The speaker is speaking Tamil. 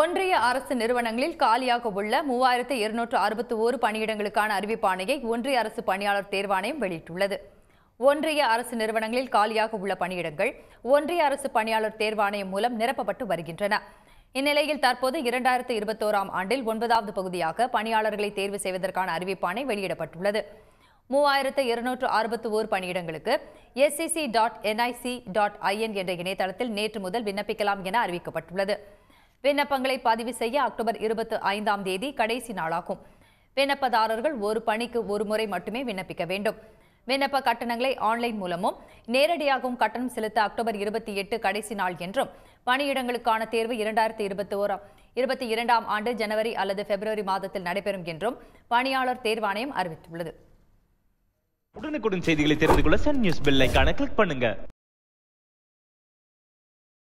ஒன்றிய அரசு நிறுவனங்களில் காலியாக உள்ள மூவாயிரத்து இருநூற்று அறுபத்தி ஓரு பணியிடங்களுக்கான அறிவிப்பாணையை ஒன்றிய அரசு பணியாளர் தேர்வாணையம் வெளியிட்டுள்ளது ஒன்றிய அரசு நிறுவனங்களில் காலியாக உள்ள பணியிடங்கள் ஒன்றிய அரசு பணியாளர் தேர்வாணையம் மூலம் நிரப்பப்பட்டு வருகின்றன இந்நிலையில் தற்போது இரண்டாயிரத்து இருபத்தோராம் ஆண்டில் ஒன்பதாவது பகுதியாக பணியாளர்களை தேர்வு செய்வதற்கான அறிவிப்பாணை வெளியிடப்பட்டுள்ளது மூவாயிரத்து இருநூற்று அறுபத்தி ஓர் பணியிடங்களுக்கு SSC dot NIC dot IN என்ற இணையதளத்தில் நேற்று முதல் விண்ணப்பிக்கலாம் என அறிவிக்கப்பட்டுள்ளது விண்ணப்பங்களை பதிவு செய்ய அக்டோபர் இருபத்தி ஐந்தாம் தேதி கடைசி நாளாகும் விண்ணப்பதாரர்கள் ஒரு பணிக்கு ஒரு முறை மட்டுமே விண்ணப்பிக்க வேண்டும் விண்ணப்ப கட்டணங்களை ஆன்லைன் மூலமும் நேரடியாகவும் கட்டணம் செலுத்த அக்டோபர் இருபத்தி எட்டு கடைசி நாள் என்றும் பணியிடங்களுக்கான தேர்வு இரண்டாயிரத்தி இருபத்தி ஓராம் இருபத்தி இரண்டாம் ஆண்டு ஜனவரி அல்லது பிப்ரவரி மாதத்தில் நடைபெறும் என்றும் பணியாளர் தேர்வாணையம் அறிவித்துள்ளது உடனுக்குடன் செய்திகளை தெரிந்து கொள்ள சன் நியூஸ் பெல் கிளிக் பண்ணுங்க